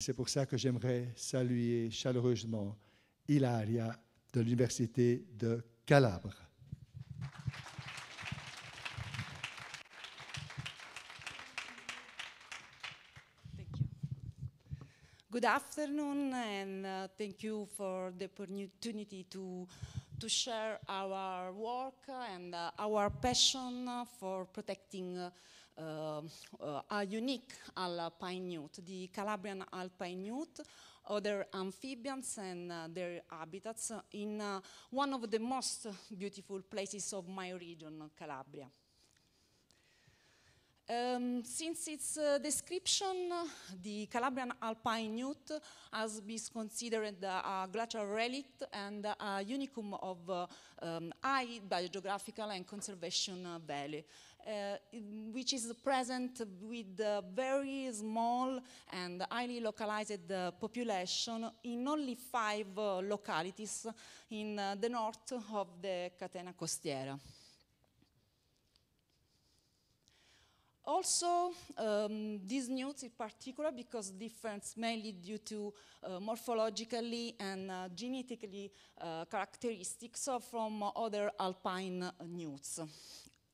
C'est pour ça que j'aimerais saluer chaleureusement Ilaria de l'Université de Calabre. Good afternoon, and uh, thank you for the opportunity to, to share our work and uh, our passion for protecting. Uh, Uh, are unique alpine newt, the Calabrian Alpine newt, other amphibians and uh, their habitats in uh, one of the most beautiful places of my region, Calabria. Um, since its uh, description, the Calabrian alpine newt has been considered a glacial relic and a unicum of uh, um, high biogeographical and conservation value, uh, which is present with a very small and highly localized population in only five uh, localities in uh, the north of the Catena Costiera. Also, um, these newts in particular, because difference mainly due to uh, morphologically and uh, genetically uh, characteristics from other alpine uh, newts.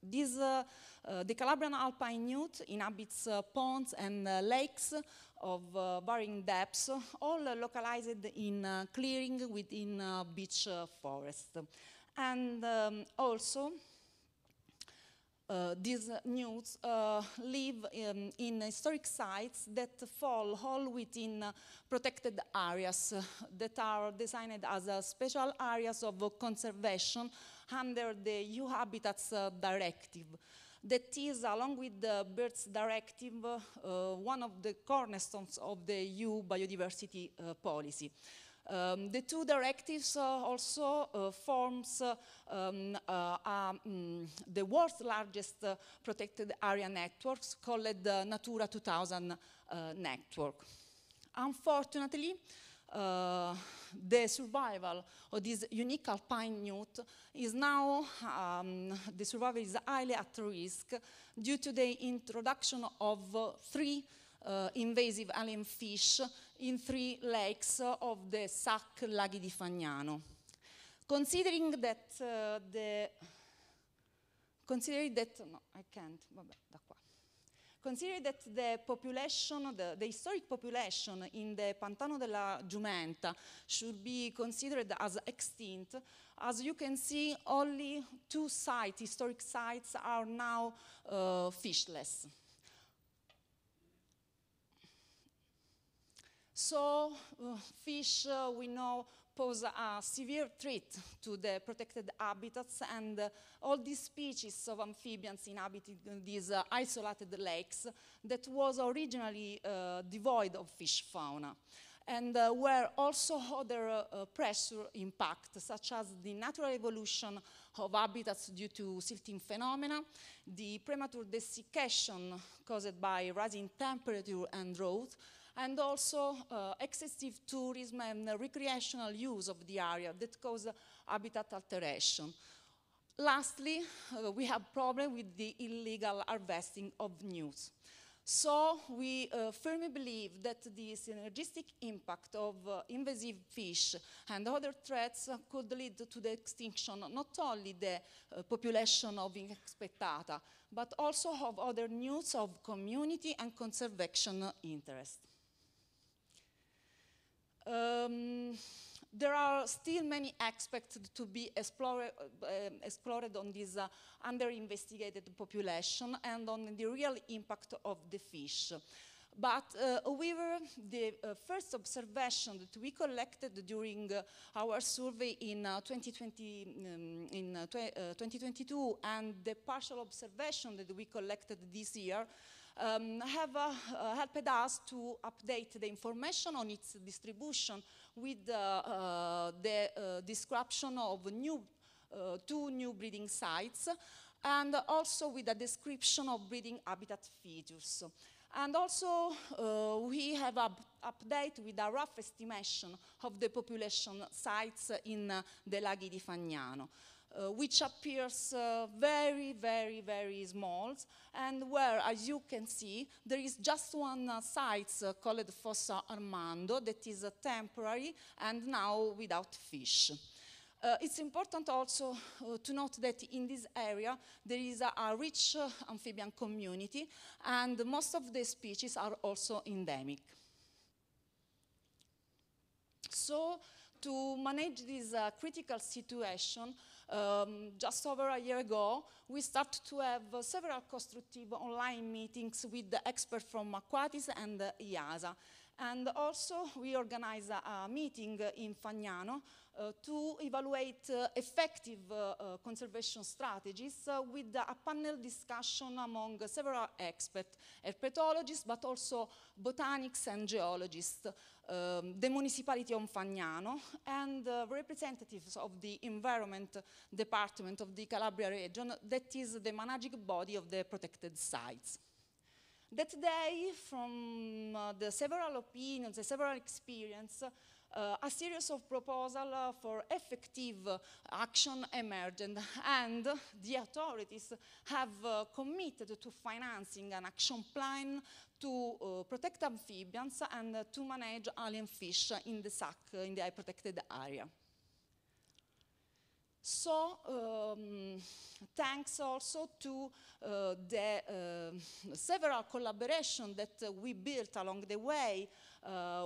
These, uh, uh, the Calabrian alpine newt inhabits ponds and lakes of varying depths, all localized in clearing within beech forest. And um, also, uh, these nudes uh, live in, um, in historic sites that fall all within uh, protected areas uh, that are designed as uh, special areas of conservation under the EU Habitats Directive. That is, along with the Birds Directive, one of the cornerstones of the EU biodiversity policy. Um, the two directives uh, also uh, forms uh, um, um, the world's largest uh, protected area networks called the uh, Natura 2000 network. Unfortunately, the survival of this unique alpine newt is now, um, the survival is highly at risk due to the introduction of three invasive alien fish in three lakes of the SAC Laghi di Fagnano. Considering that uh, the considering that no, I can't, vabbè, da qua. Considering that the population, the, the, historic population in the Pantano della Giumenta should be considered as extinct, as you can see, only two sites, historic sites, are now uh, fishless. So uh, fish, uh, we know, pose a severe threat to the protected habitats and uh, all these species of amphibians inhabiting these uh, isolated lakes that was originally uh, devoid of fish fauna and uh, where also other pressure impact such as the natural evolution of habitats due to silting phenomena, the premature desiccation caused by rising temperature and drought, and also uh, excessive tourism and recreational use of the area that cause habitat alteration. Lastly, uh, we have problem with the illegal harvesting of news. So we uh, firmly believe that the synergistic impact of uh, invasive fish and other threats could lead to the extinction not only the uh, population of inexpectata, but also of other needs of community and conservation interest. there are still many aspects to be explore, uh, explored on this uh, under-investigated population and on the real impact of the fish. But uh, however, the uh, first observation that we collected during uh, our survey in, 2020, uh, um, in uh, 2022 uh, and the partial observation that we collected this year um, have uh, uh, helped us to update the information on its distribution with uh, uh, the uh, description of new, two new breeding sites and also with a description of breeding habitat features. And also, uh, we have an update with a rough estimation of the population sites in uh, the Laghi di Fagnano. Uh, which appears uh, very, very, very small, and where, as you can see, there is just one uh, site uh, called Fossa Armando that is uh, temporary and now without fish. it's important also to note that in this area there is a, a rich amphibian community and most of the species are also endemic. So to manage this critical situation, um, just over a year ago, we started to have uh, several constructive online meetings with the experts from Aquatis and uh, IASA. And also, we organized a, a meeting in Fagnano uh, to evaluate uh, effective uh, conservation strategies with a panel discussion among several experts, herpetologists, but also botanics and geologists, um, the municipality of Fagnano, and representatives of the environment department of the Calabria region, that is the managing body of the protected sites. That day, from uh, the several opinions, the several experience, uh, a series of proposals for effective action emerged, and the authorities have uh, committed to financing an action plan to uh, protect amphibians and to manage alien fish in the SAC, in the protected area. So um, thanks also to uh, the uh, several collaboration that uh, we built along the way uh,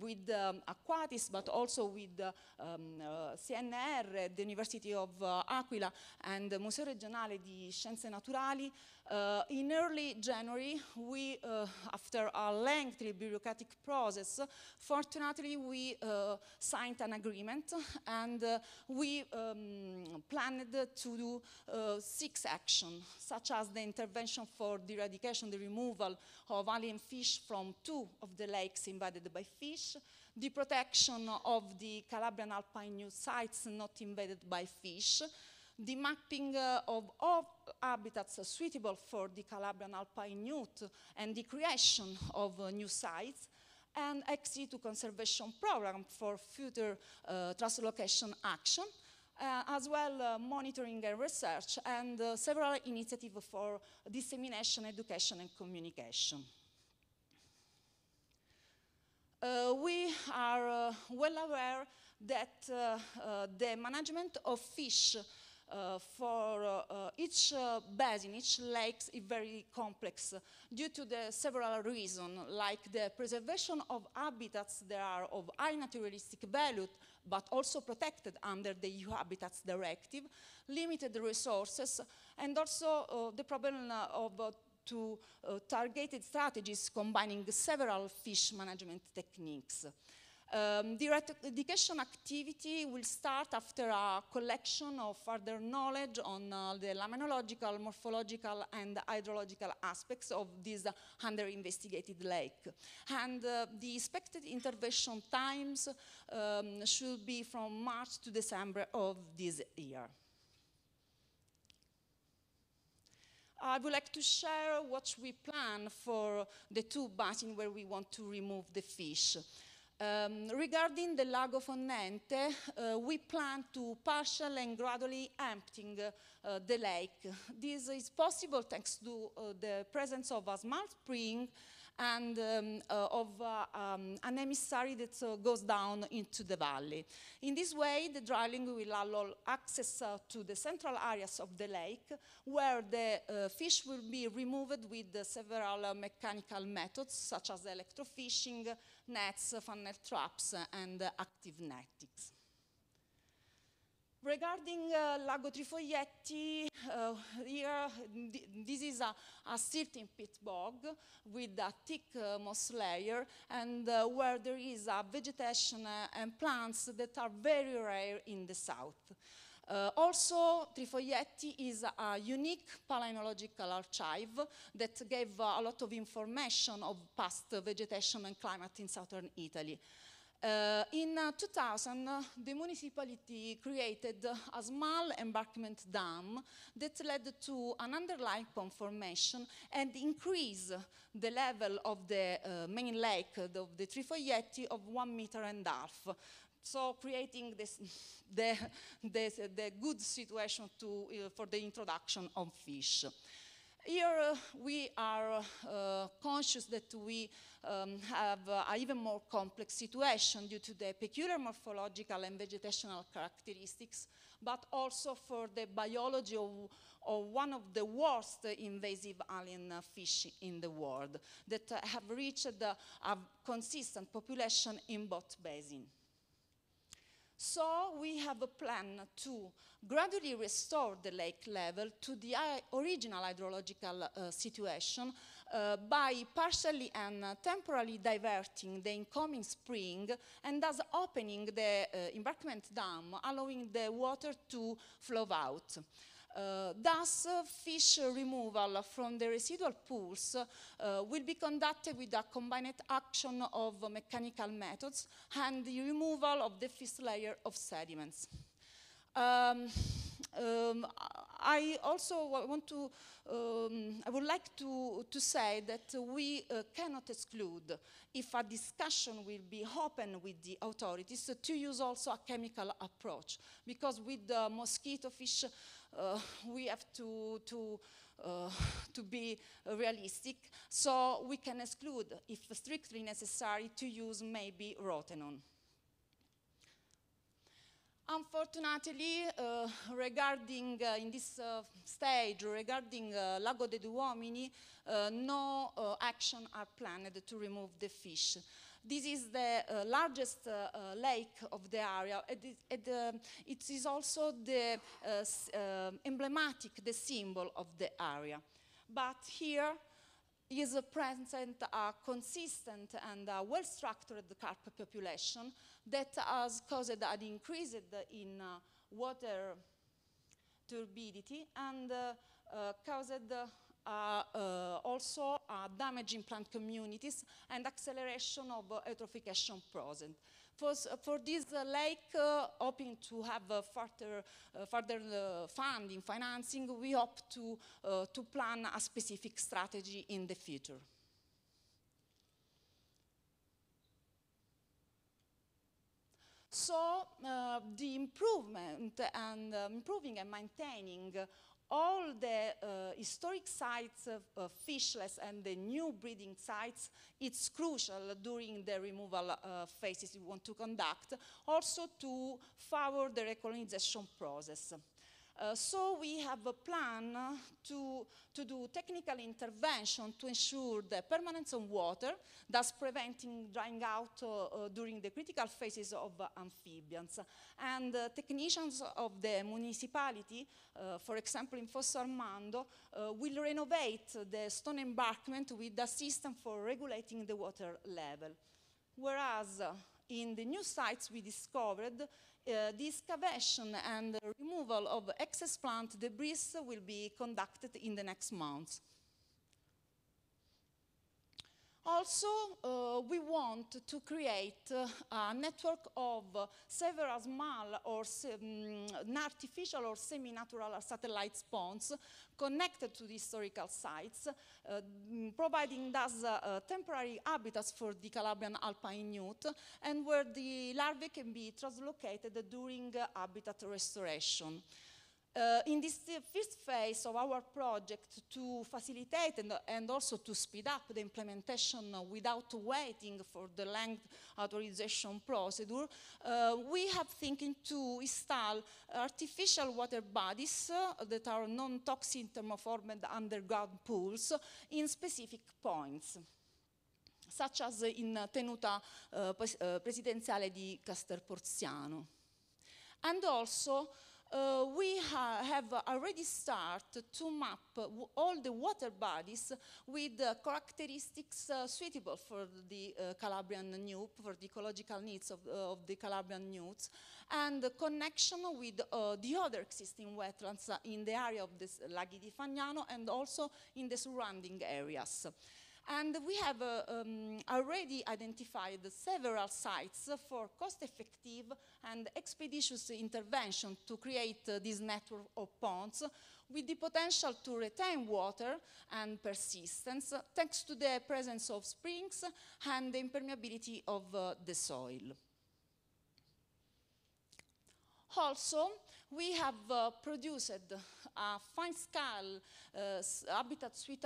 with um, Aquatis, but also with um, uh, CNR, the University of uh, Aquila and the Museo Regionale di Scienze Naturali, uh, in early January, we, uh, after a lengthy bureaucratic process, fortunately we uh, signed an agreement and uh, we um, planned to do uh, six actions, such as the intervention for the eradication, the removal of alien fish from two of the lakes invaded by fish, the protection of the Calabrian alpine new sites not invaded by fish, the mapping uh, of, all habitats suitable for the Calabrian alpine newt and the creation of uh, new sites, and xe to conservation program for future uh, translocation action, uh, as well uh, monitoring and research and uh, several initiatives for dissemination, education and communication. Uh, we are well aware that the management of fish uh, for uh, uh, each basin, each lake is very complex due to the several reasons, like the preservation of habitats that are of high naturalistic value, but also protected under the EU Habitats Directive, limited resources, and also the problem of to uh, targeted strategies combining several fish management techniques. Um, the eradication activity will start after a collection of further knowledge on uh, the laminological, morphological, and hydrological aspects of this uh, under-investigated lake. And uh, the expected intervention times um, should be from March to December of this year. I would like to share what we plan for the two basins where we want to remove the fish. Um, regarding the Lago Fonnente, uh, we plan to partially and gradually emptying uh, the lake. This is possible thanks to uh, the presence of a small spring and um, uh, of uh, um, an emissary that uh, goes down into the valley. In this way, the drilling will allow access to the central areas of the lake, where the fish will be removed with several mechanical methods, such as electrofishing, nets, funnel traps, and active netting. Regarding uh, Lago Trifoglietti, uh, here, this is a, a silting pit bog with a thick uh, moss layer and uh, where there is a vegetation uh, and plants that are very rare in the south. Uh, also, Trifoglietti is a, unique palynological archive that gave uh, a lot of information of past vegetation and climate in southern Italy. Uh, in uh, 2000, uh, the municipality created a small embankment dam that led to an underlying pond formation and increase the level of the uh, main lake of the Trifoglietti of one meter and a half so creating this, the, this, the good situation to, uh, for the introduction of fish. Here uh, we are uh, conscious that we um, have uh, an even more complex situation due to the peculiar morphological and vegetational characteristics, but also for the biology of, of one of the worst invasive alien uh, fish in the world that have reached a consistent population in both basins. So we have a plan to gradually restore the lake level to the original hydrological uh, situation uh, by partially and temporarily diverting the incoming spring and thus opening the uh, embankment dam, allowing the water to flow out thus, uh, uh, fish removal from the residual pools uh, will be conducted with a combined action of mechanical methods and the removal of the fish layer of sediments. Um, um, I also want to, um, I would like to, to say that we uh, cannot exclude if a discussion will be open with the authorities to use also a chemical approach because with the mosquito fish uh, we have to, to, uh, to be realistic. So we can exclude, if strictly necessary, to use maybe rotenone. Unfortunately, uh, regarding uh, in this uh, stage, regarding uh, Lago dei Duomini, no action are planned to remove the fish. This is the uh, largest uh, uh, lake of the area. It, uh, it is also the emblematic, the symbol of the area. But here, is a present a consistent and well-structured carp population that has caused an increase in water turbidity and uh, uh, caused uh, uh, also uh, damaging plant communities and acceleration of eutrophication process. For, for this lake, hoping to have further, further funding, financing, we hope to, to plan a specific strategy in the future. So uh, the improvement and uh, improving and maintaining all the uh, historic sites of, of, fishless and the new breeding sites, it's crucial during the removal uh, phases we want to conduct, also to favor the recolonization process. Uh, so we have a plan uh, to, to do technical intervention to ensure the permanence of water, thus preventing drying out uh, uh during the critical phases of amphibians. And technicians of the municipality, for example in Fosso Armando, will renovate the stone embankment with a system for regulating the water level. Whereas in the new sites we discovered, uh, the excavation and the removal of excess plant debris will be conducted in the next months. Also, uh, we want to create uh, a network of uh, several small or um, artificial or semi-natural satellite spawns connected to the historical sites, uh, mm, providing thus uh, uh, temporary habitats for the Calabrian alpine newt, and where the larvae can be translocated during habitat restoration. Uh, in this uh, first phase of our project to facilitate and, and, also to speed up the implementation without waiting for the length authorization procedure, uh, we have thinking to install artificial water bodies uh, that are non-toxic thermoformed underground pools in specific points such as in tenuta uh, pres uh, presidenziale di Castelporziano. And also, uh, we ha have already started to map all the water bodies with characteristics uh, suitable for the uh, Calabrian newt, for the ecological needs of, uh, of the Calabrian newts, and the connection with the other existing wetlands in the area of the Laghi di Fagnano and also in the surrounding areas. And we have uh, um, already identified several sites for cost-effective and expeditious intervention to create uh, this network of ponds with the potential to retain water and persistence thanks to the presence of springs and the impermeability of uh, the soil. Also, we have uh, produced a fine-scale uh, uh habitat suite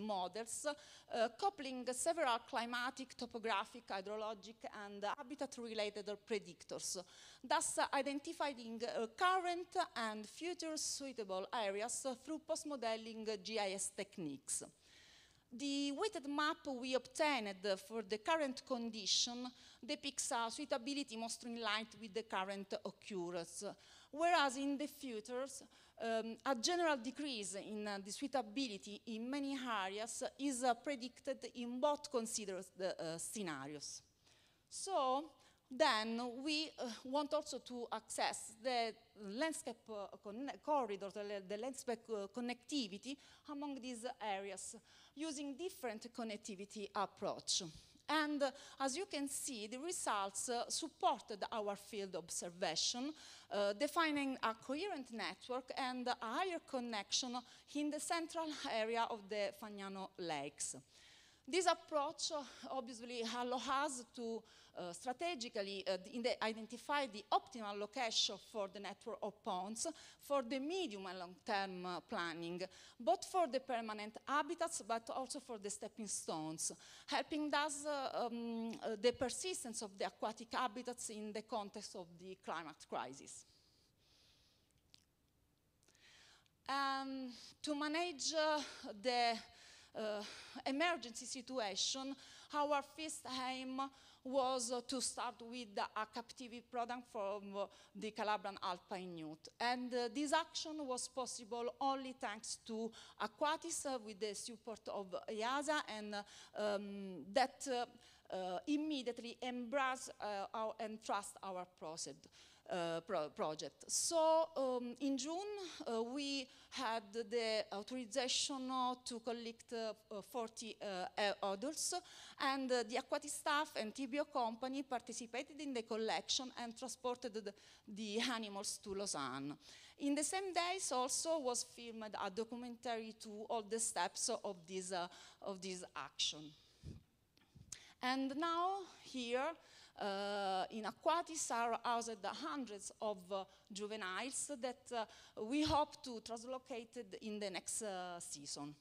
models, uh, coupling several climatic, topographic, hydrologic, and habitat-related predictors, thus identifying uh, current and future suitable areas through post-modeling GIS techniques. The weighted map we obtained for the current condition depicts a suitability most in line with the current occurrence whereas in the futures, um, a general decrease in uh, the suitability in many areas is uh, predicted in both considered uh, uh, scenarios. So then we uh, want also to access the landscape uh, corridor, the, the landscape connectivity among these areas using different connectivity approach. And uh, as you can see, the results uh, supported our field observation, uh, defining a coherent network and a higher connection in the central area of the Fagnano Lakes. This approach obviously allows to uh, strategically uh, the identify the optimal location for the network of ponds for the medium and long-term uh, planning, both for the permanent habitats but also for the stepping stones, helping us uh, um, uh, the persistence of the aquatic habitats in the context of the climate crisis. Um, to manage uh, the uh, emergency situation, our first aim was to start with a captive product from uh, the Calabrian alpine newt. And uh, this action was possible only thanks to Aquatis with the support of EASA and um, that uh, uh, immediately embrace uh, our, and trust our process. Uh, pro project. So um, in June uh, we had the authorization to collect uh, uh 40 adults and the aquatic staff and TBO company participated in the collection and transported the, the animals to Lausanne. In the same days also was filmed a documentary to all the steps of this, of this action. And now here uh, in Aquatis are housed hundreds of uh, juveniles that uh, we hope to translocate in the next uh, season.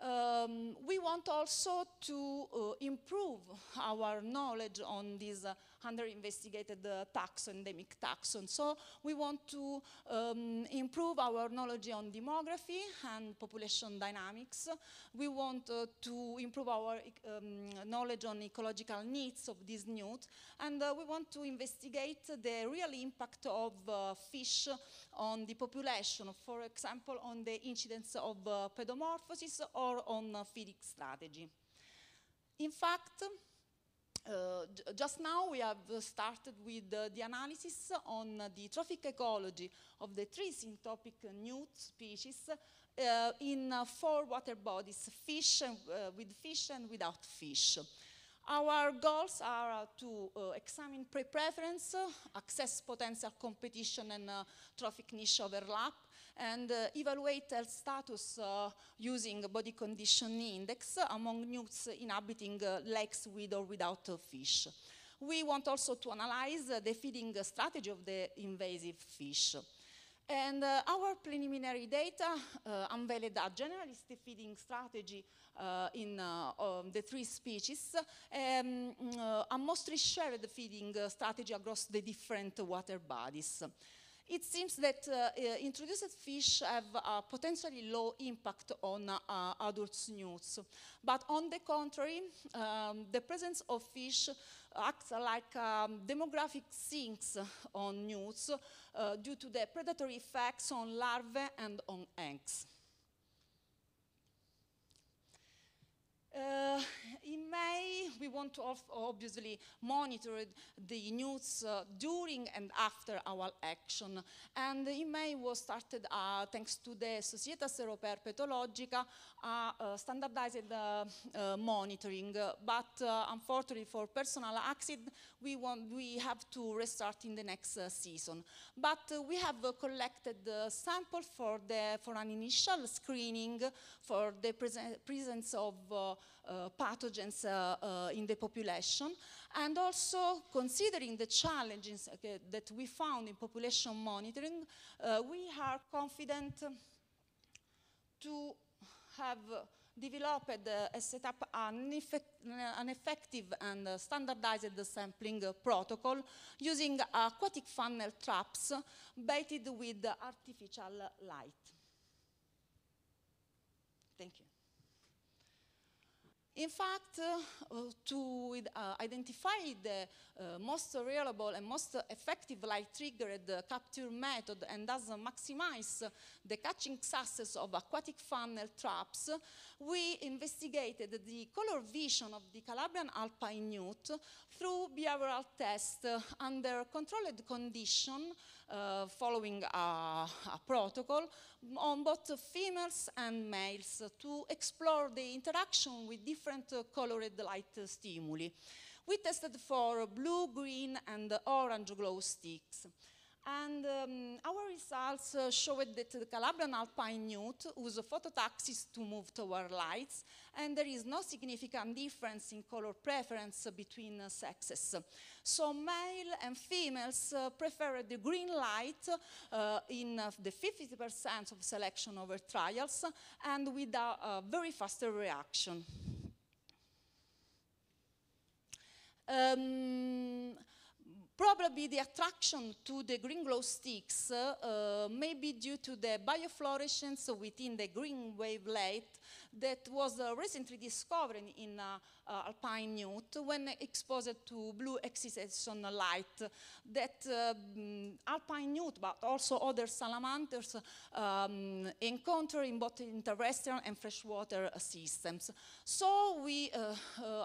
Um, we want also to uh, improve our knowledge on these uh, under-investigated uh, taxon, endemic taxon. So we want to um, improve our knowledge on demography and population dynamics. We want uh, to improve our um, knowledge on ecological needs of this newt, and uh, we want to investigate the real impact of uh, fish on the population, for example, on the incidence of uh, pedomorphosis or on uh, feeding strategy. In fact, uh, just now we have uh, started with uh, the analysis on uh, the trophic ecology of the three sympatric newt species uh, in four water bodies, fish and, with fish and without fish. Our goals are to examine pre-preference, access potential competition and trophic niche overlap, and uh, evaluate health status uh, using body condition index among newts inhabiting uh, lakes with or without uh, fish. We want also to analyze uh, the feeding strategy of the invasive fish. And uh, our preliminary data uh, unveiled a generalist feeding strategy uh, in uh, um, the three species, um, mm, a mostly shared feeding strategy across the different water bodies it seems that uh, uh, introduced fish have a potentially low impact on uh, adult newts. But on the contrary, um, the presence of fish acts like um, demographic sinks on newts due to the predatory effects on larvae and on eggs. want to obviously monitor the news uh, during and after our action. And in May was started uh, thanks to the Societas Europea Petologica uh, uh, standardized uh, uh, monitoring, but unfortunately for personal accident, we, want, we have to restart in the next season. But we have collected the sample for, the, for an initial screening for the presence of pathogens uh, in the population and also considering the challenges uh, that we found in population monitoring, uh, we are confident to have developed uh, a setup an, an effective and uh, standardized sampling uh, protocol using aquatic funnel traps baited with artificial light. Thank you. In fact, uh, to uh, identify the uh, most reliable and most effective light-triggered uh, capture method and thus maximize the catching success of aquatic funnel traps, we investigated the color vision of the Calabrian alpine newt through behavioral tests uh, under controlled condition uh, following a, a, protocol on both females and males to explore the interaction with different colored light stimuli. We tested for blue, green, and orange glow sticks. And um, our results uh, showed that the Calabrian alpine newt uses phototaxis to move toward lights, and there is no significant difference in color preference between uh, sexes. So male and females uh, prefer the green light uh, in uh, the 50% of selection over trials and with a, a very faster reaction. Um, Probably the attraction to the green glow sticks uh, uh may be due to the biofluorescence within the green wavelet that was uh, recently discovered in uh, uh, alpine newt when exposed to blue excitation light that uh, mm, alpine newt but also other salamanders um, encounter in both in terrestrial and freshwater systems. So we,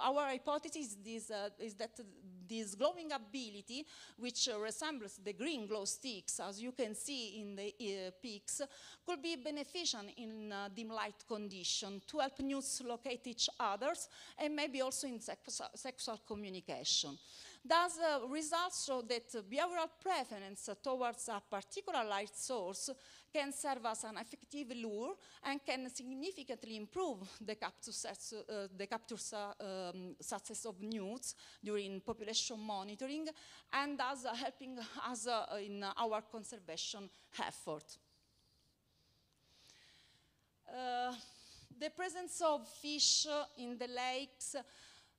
our hypothesis is, is that this glowing ability, which uh, resembles the green glow sticks, as you can see in the peaks, could be beneficial in uh, dim light condition to help newts locate each others and maybe also in sex sexual communication. Thus, uh, results show that behavioral preference towards a particular light source can serve as an effective lure and can significantly improve the capture, uh, the capture um, success of newts during population monitoring and as helping us in our conservation effort. Uh, the presence of fish in the lakes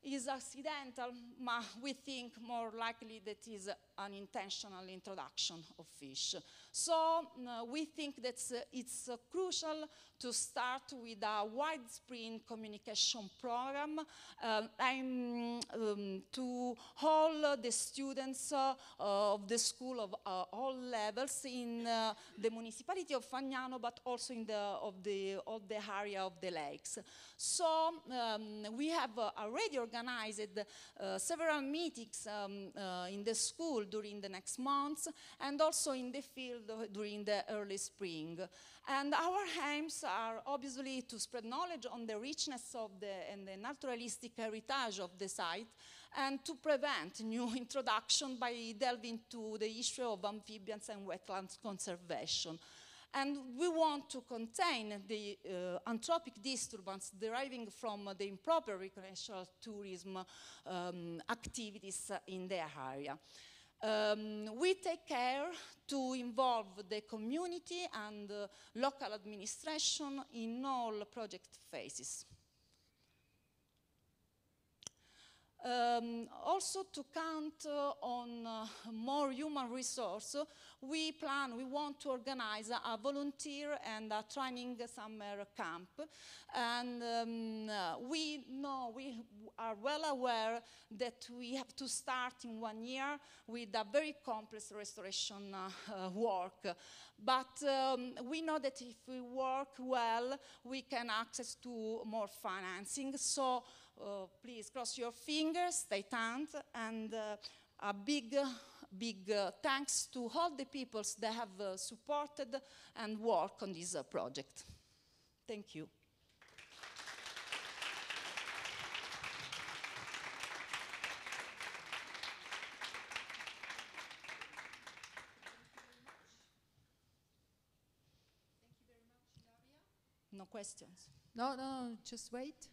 is accidental, but we think more likely that is unintentional introduction of fish. So uh, we think that uh, it's uh, crucial to start with a widespread communication program um, to all the students of the school of all levels in the municipality of Fagnano, but also in the, of the, of the area of the lakes. So um, we have already organized several meetings um, uh, in the school during the next months and also in the field during the early spring. And our aims are obviously to spread knowledge on the richness of the, and the naturalistic heritage of the site and to prevent new introduction by delving into the issue of amphibians and wetlands conservation. And we want to contain the uh, anthropic disturbance deriving from the improper recreational tourism um, activities in the area. Um, we take care to involve the community and uh, local administration in all project phases. Um, also to count uh, on uh, more human resource, we plan, we want to organize a, a volunteer and a training summer camp. And um, uh, we know, we are well aware that we have to start in one year with a very complex restoration uh, uh, work. But um, we know that if we work well, we can access to more financing. So Oh, please cross your fingers, stay tuned, and uh, a big, big uh, thanks to all the peoples that have uh, supported and worked on this project. Thank you. no questions. No, no, no just wait.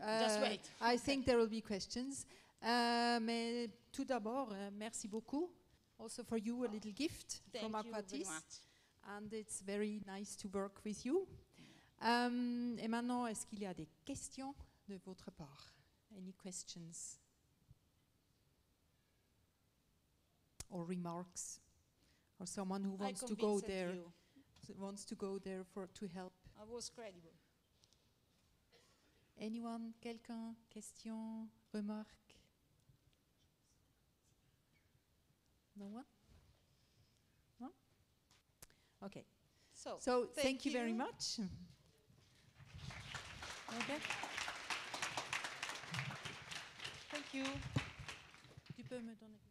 Uh, just wait. Uh, I think there will be questions. Uh, mais tout d'abord, uh, merci beaucoup. Also for you, a little gift Thank from Aquatis. And it's very nice to work with you. Um, et maintenant, est-ce qu'il y a des questions de votre part? Any questions? Or remarks? Or someone who wants to go there, wants to go there for to help? I ah, was credible. Anyone, quelqu'un, question, remarque? No one? No? Okay. So, so thank, thank you, you very much. okay. Thank you. Tu peux me donner.